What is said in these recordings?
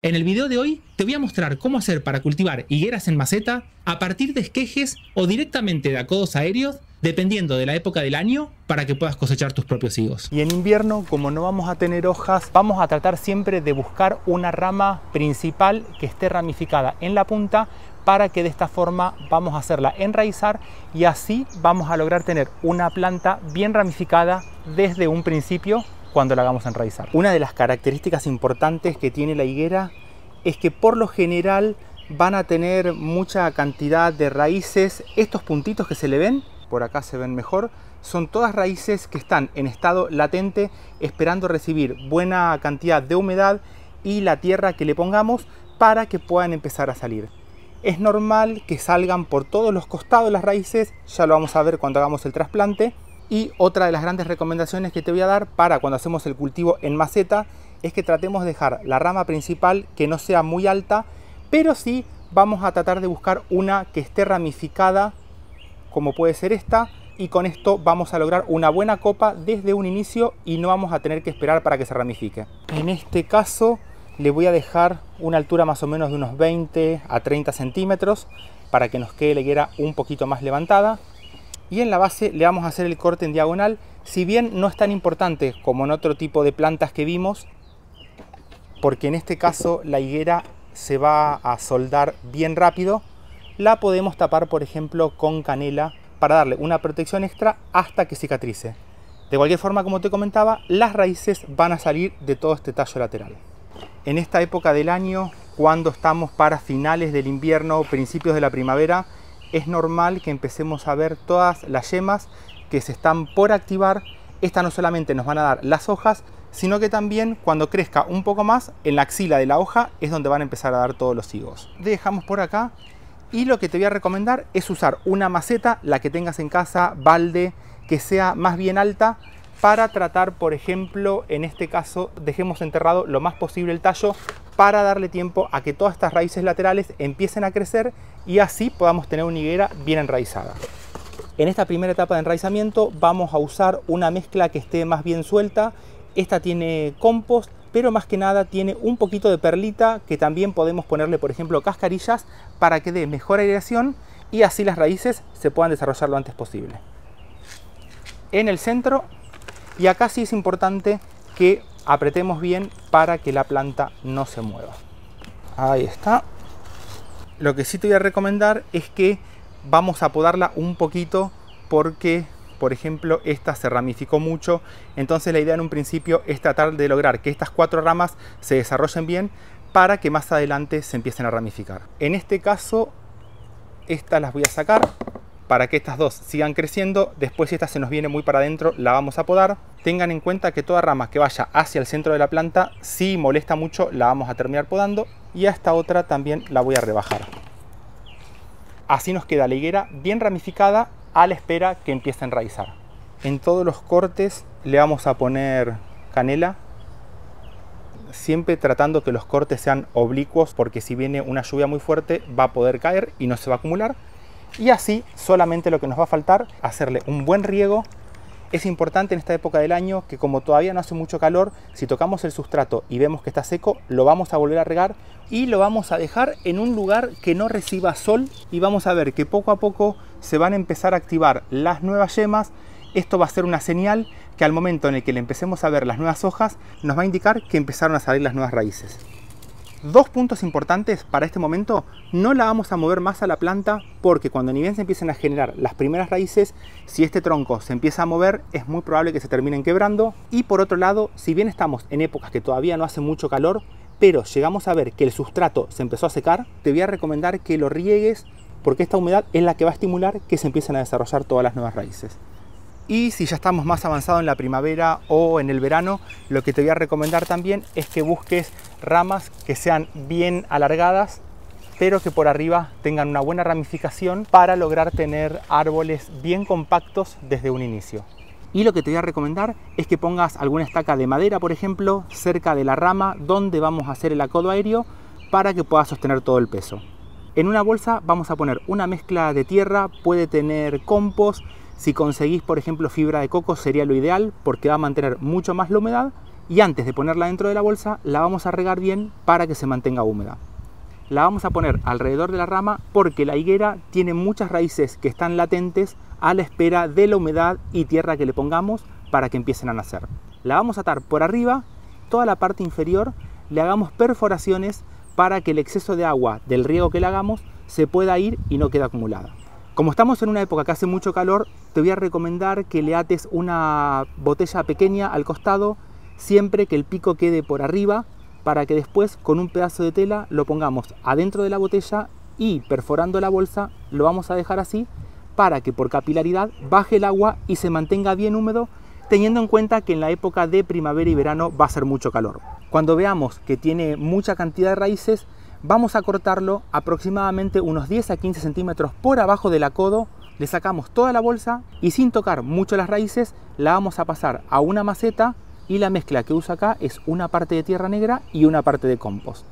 En el video de hoy te voy a mostrar cómo hacer para cultivar higueras en maceta a partir de esquejes o directamente de acodos aéreos, dependiendo de la época del año, para que puedas cosechar tus propios higos. Y en invierno, como no vamos a tener hojas, vamos a tratar siempre de buscar una rama principal que esté ramificada en la punta para que de esta forma vamos a hacerla enraizar y así vamos a lograr tener una planta bien ramificada desde un principio cuando la hagamos enraizar. Una de las características importantes que tiene la higuera es que por lo general van a tener mucha cantidad de raíces. Estos puntitos que se le ven, por acá se ven mejor, son todas raíces que están en estado latente esperando recibir buena cantidad de humedad y la tierra que le pongamos para que puedan empezar a salir. Es normal que salgan por todos los costados las raíces, ya lo vamos a ver cuando hagamos el trasplante, y otra de las grandes recomendaciones que te voy a dar para cuando hacemos el cultivo en maceta es que tratemos de dejar la rama principal que no sea muy alta, pero sí vamos a tratar de buscar una que esté ramificada, como puede ser esta, y con esto vamos a lograr una buena copa desde un inicio y no vamos a tener que esperar para que se ramifique. En este caso le voy a dejar una altura más o menos de unos 20 a 30 centímetros para que nos quede la higuera un poquito más levantada y en la base le vamos a hacer el corte en diagonal, si bien no es tan importante como en otro tipo de plantas que vimos, porque en este caso la higuera se va a soldar bien rápido, la podemos tapar por ejemplo con canela para darle una protección extra hasta que cicatrice. De cualquier forma, como te comentaba, las raíces van a salir de todo este tallo lateral. En esta época del año, cuando estamos para finales del invierno, o principios de la primavera, es normal que empecemos a ver todas las yemas que se están por activar. Estas no solamente nos van a dar las hojas, sino que también cuando crezca un poco más, en la axila de la hoja es donde van a empezar a dar todos los higos. Dejamos por acá y lo que te voy a recomendar es usar una maceta, la que tengas en casa, balde, que sea más bien alta para tratar, por ejemplo, en este caso, dejemos enterrado lo más posible el tallo para darle tiempo a que todas estas raíces laterales empiecen a crecer y así podamos tener una higuera bien enraizada. En esta primera etapa de enraizamiento vamos a usar una mezcla que esté más bien suelta. Esta tiene compost, pero más que nada tiene un poquito de perlita que también podemos ponerle, por ejemplo, cascarillas para que dé mejor aireación y así las raíces se puedan desarrollar lo antes posible. En el centro y acá sí es importante que apretemos bien para que la planta no se mueva. Ahí está. Lo que sí te voy a recomendar es que vamos a podarla un poquito porque, por ejemplo, esta se ramificó mucho. Entonces la idea en un principio es tratar de lograr que estas cuatro ramas se desarrollen bien para que más adelante se empiecen a ramificar. En este caso, estas las voy a sacar para que estas dos sigan creciendo. Después si esta se nos viene muy para adentro, la vamos a podar. Tengan en cuenta que toda rama que vaya hacia el centro de la planta, si molesta mucho, la vamos a terminar podando. Y a esta otra también la voy a rebajar. Así nos queda la higuera bien ramificada a la espera que empiece a enraizar. En todos los cortes le vamos a poner canela, siempre tratando que los cortes sean oblicuos porque si viene una lluvia muy fuerte va a poder caer y no se va a acumular. Y así solamente lo que nos va a faltar, hacerle un buen riego. Es importante en esta época del año que como todavía no hace mucho calor, si tocamos el sustrato y vemos que está seco, lo vamos a volver a regar y lo vamos a dejar en un lugar que no reciba sol y vamos a ver que poco a poco se van a empezar a activar las nuevas yemas. Esto va a ser una señal que al momento en el que le empecemos a ver las nuevas hojas, nos va a indicar que empezaron a salir las nuevas raíces. Dos puntos importantes para este momento, no la vamos a mover más a la planta porque cuando ni bien se empiecen a generar las primeras raíces, si este tronco se empieza a mover es muy probable que se terminen quebrando y por otro lado, si bien estamos en épocas que todavía no hace mucho calor, pero llegamos a ver que el sustrato se empezó a secar, te voy a recomendar que lo riegues porque esta humedad es la que va a estimular que se empiecen a desarrollar todas las nuevas raíces. Y si ya estamos más avanzados en la primavera o en el verano, lo que te voy a recomendar también es que busques ramas que sean bien alargadas, pero que por arriba tengan una buena ramificación para lograr tener árboles bien compactos desde un inicio. Y lo que te voy a recomendar es que pongas alguna estaca de madera, por ejemplo, cerca de la rama donde vamos a hacer el acodo aéreo para que pueda sostener todo el peso. En una bolsa vamos a poner una mezcla de tierra, puede tener compost, si conseguís, por ejemplo, fibra de coco, sería lo ideal porque va a mantener mucho más la humedad y antes de ponerla dentro de la bolsa, la vamos a regar bien para que se mantenga húmeda. La vamos a poner alrededor de la rama porque la higuera tiene muchas raíces que están latentes a la espera de la humedad y tierra que le pongamos para que empiecen a nacer. La vamos a atar por arriba, toda la parte inferior, le hagamos perforaciones para que el exceso de agua del riego que le hagamos se pueda ir y no quede acumulada. Como estamos en una época que hace mucho calor, te voy a recomendar que le ates una botella pequeña al costado, siempre que el pico quede por arriba, para que después con un pedazo de tela lo pongamos adentro de la botella y perforando la bolsa lo vamos a dejar así para que por capilaridad baje el agua y se mantenga bien húmedo, teniendo en cuenta que en la época de primavera y verano va a ser mucho calor. Cuando veamos que tiene mucha cantidad de raíces, vamos a cortarlo aproximadamente unos 10 a 15 centímetros por abajo del acodo, le sacamos toda la bolsa y sin tocar mucho las raíces la vamos a pasar a una maceta y la mezcla que usa acá es una parte de tierra negra y una parte de compost.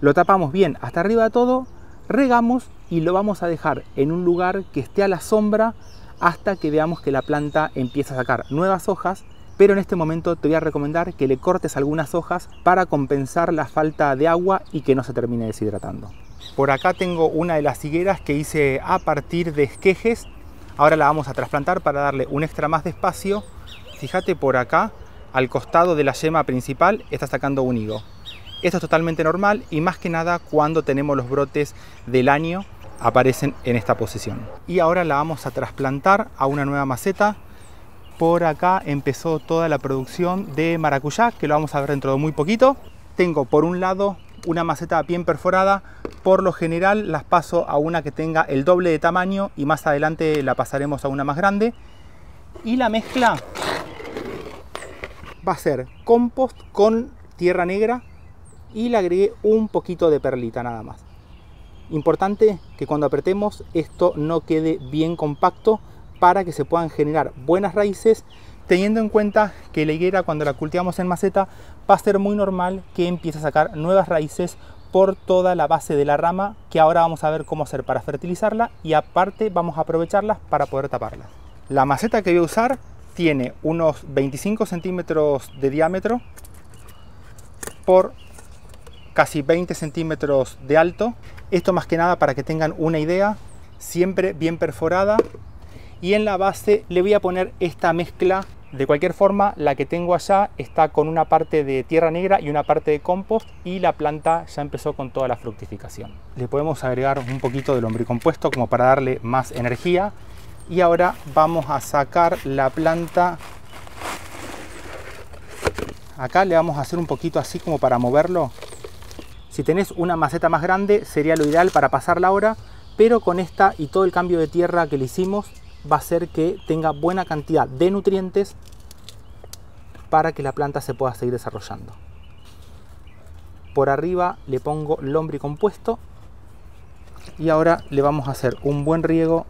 Lo tapamos bien hasta arriba de todo, regamos y lo vamos a dejar en un lugar que esté a la sombra hasta que veamos que la planta empieza a sacar nuevas hojas pero en este momento te voy a recomendar que le cortes algunas hojas para compensar la falta de agua y que no se termine deshidratando. Por acá tengo una de las higueras que hice a partir de esquejes. Ahora la vamos a trasplantar para darle un extra más de espacio. Fíjate por acá, al costado de la yema principal, está sacando un higo. Esto es totalmente normal y más que nada cuando tenemos los brotes del año aparecen en esta posición. Y ahora la vamos a trasplantar a una nueva maceta por acá empezó toda la producción de maracuyá, que lo vamos a ver dentro de muy poquito. Tengo por un lado una maceta bien perforada, por lo general las paso a una que tenga el doble de tamaño y más adelante la pasaremos a una más grande. Y la mezcla va a ser compost con tierra negra y le agregué un poquito de perlita nada más. Importante que cuando apretemos esto no quede bien compacto para que se puedan generar buenas raíces teniendo en cuenta que la higuera cuando la cultivamos en maceta va a ser muy normal que empiece a sacar nuevas raíces por toda la base de la rama que ahora vamos a ver cómo hacer para fertilizarla y aparte vamos a aprovecharlas para poder taparla La maceta que voy a usar tiene unos 25 centímetros de diámetro por casi 20 centímetros de alto. Esto más que nada para que tengan una idea, siempre bien perforada y en la base le voy a poner esta mezcla de cualquier forma, la que tengo allá está con una parte de tierra negra y una parte de compost y la planta ya empezó con toda la fructificación. Le podemos agregar un poquito de lombricompuesto como para darle más energía. Y ahora vamos a sacar la planta. Acá le vamos a hacer un poquito así como para moverlo. Si tenés una maceta más grande sería lo ideal para pasarla ahora, pero con esta y todo el cambio de tierra que le hicimos va a ser que tenga buena cantidad de nutrientes para que la planta se pueda seguir desarrollando. Por arriba le pongo lombricompuesto y ahora le vamos a hacer un buen riego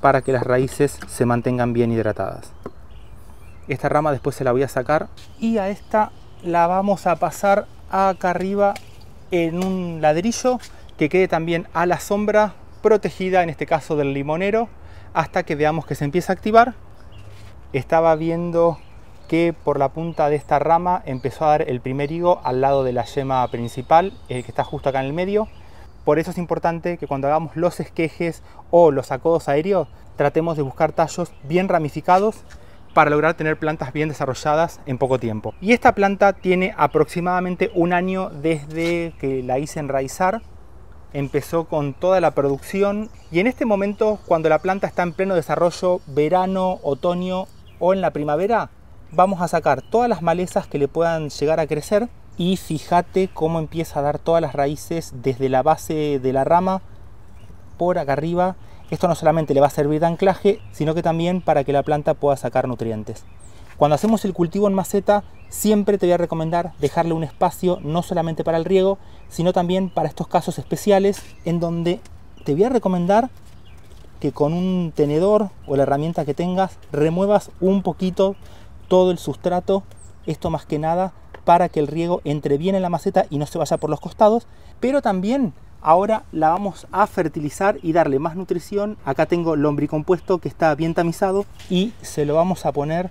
para que las raíces se mantengan bien hidratadas. Esta rama después se la voy a sacar y a esta la vamos a pasar acá arriba en un ladrillo que quede también a la sombra protegida, en este caso del limonero, hasta que veamos que se empieza a activar. Estaba viendo que por la punta de esta rama empezó a dar el primer higo al lado de la yema principal, el que está justo acá en el medio. Por eso es importante que cuando hagamos los esquejes o los acodos aéreos, tratemos de buscar tallos bien ramificados para lograr tener plantas bien desarrolladas en poco tiempo. Y esta planta tiene aproximadamente un año desde que la hice enraizar empezó con toda la producción y en este momento, cuando la planta está en pleno desarrollo, verano, otoño o en la primavera, vamos a sacar todas las malezas que le puedan llegar a crecer y fíjate cómo empieza a dar todas las raíces desde la base de la rama por acá arriba. Esto no solamente le va a servir de anclaje, sino que también para que la planta pueda sacar nutrientes. Cuando hacemos el cultivo en maceta, siempre te voy a recomendar dejarle un espacio no solamente para el riego, sino también para estos casos especiales en donde te voy a recomendar que con un tenedor o la herramienta que tengas remuevas un poquito todo el sustrato, esto más que nada para que el riego entre bien en la maceta y no se vaya por los costados, pero también ahora la vamos a fertilizar y darle más nutrición. Acá tengo lombricompuesto que está bien tamizado y se lo vamos a poner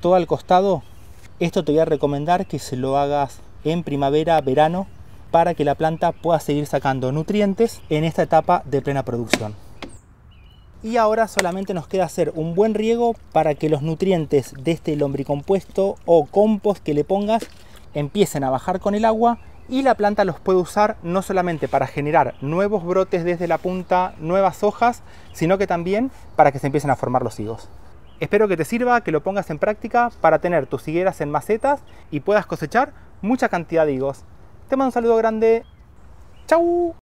todo al costado esto te voy a recomendar que se lo hagas en primavera, verano, para que la planta pueda seguir sacando nutrientes en esta etapa de plena producción. Y ahora solamente nos queda hacer un buen riego para que los nutrientes de este lombricompuesto o compost que le pongas empiecen a bajar con el agua y la planta los puede usar no solamente para generar nuevos brotes desde la punta, nuevas hojas, sino que también para que se empiecen a formar los higos. Espero que te sirva, que lo pongas en práctica para tener tus higueras en macetas y puedas cosechar mucha cantidad de higos. Te mando un saludo grande. ¡Chau!